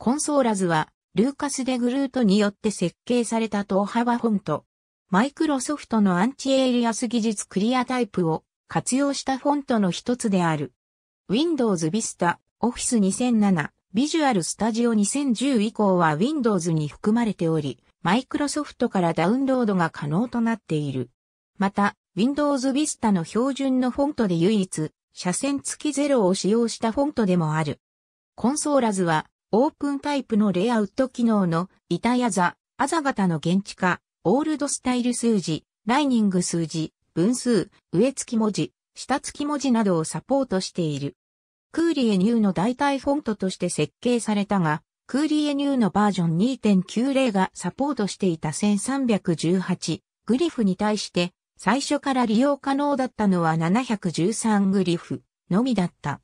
コンソーラズは、ルーカス・デ・グルートによって設計された等幅フォント。マイクロソフトのアンチエイリアス技術クリアタイプを活用したフォントの一つである。Windows Vista Office 2007 Visual Studio 2010以降は Windows に含まれており、マイクロソフトからダウンロードが可能となっている。また、Windows Vista の標準のフォントで唯一、斜線付きゼロを使用したフォントでもある。コンソーラズは、オープンタイプのレイアウト機能の板やザ、アザ型の現地化、オールドスタイル数字、ライニング数字、分数、上付き文字、下付き文字などをサポートしている。クーリエニューの代替フォントとして設計されたが、クーリエニューのバージョン2.90がサポートしていた1318グリフに対して最初から利用可能だったのは713グリフのみだった。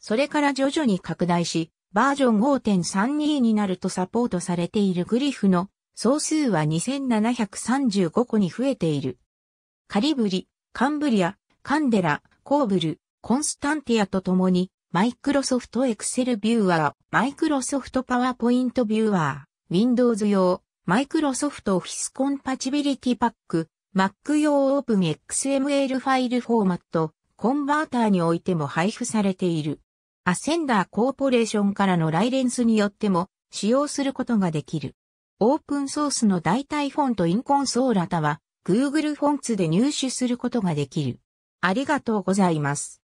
それから徐々に拡大し、バージョン5.32になるとサポートされているグリフの総数は2735個に増えている。カリブリ、カンブリア、カンデラ、コーブル、コンスタンティアとともに、マイクロソフトエクセルビューアー、マイクロソフトパワーポイントビューアー、Windows 用、マイクロソフトオフィスコンパチビリティパック、Mac 用オープン XML ファイルフォーマット、コンバーターにおいても配布されている。アセンダーコーポレーションからのライレンスによっても使用することができる。オープンソースの代替フォントインコンソーラタは Google フォンツで入手することができる。ありがとうございます。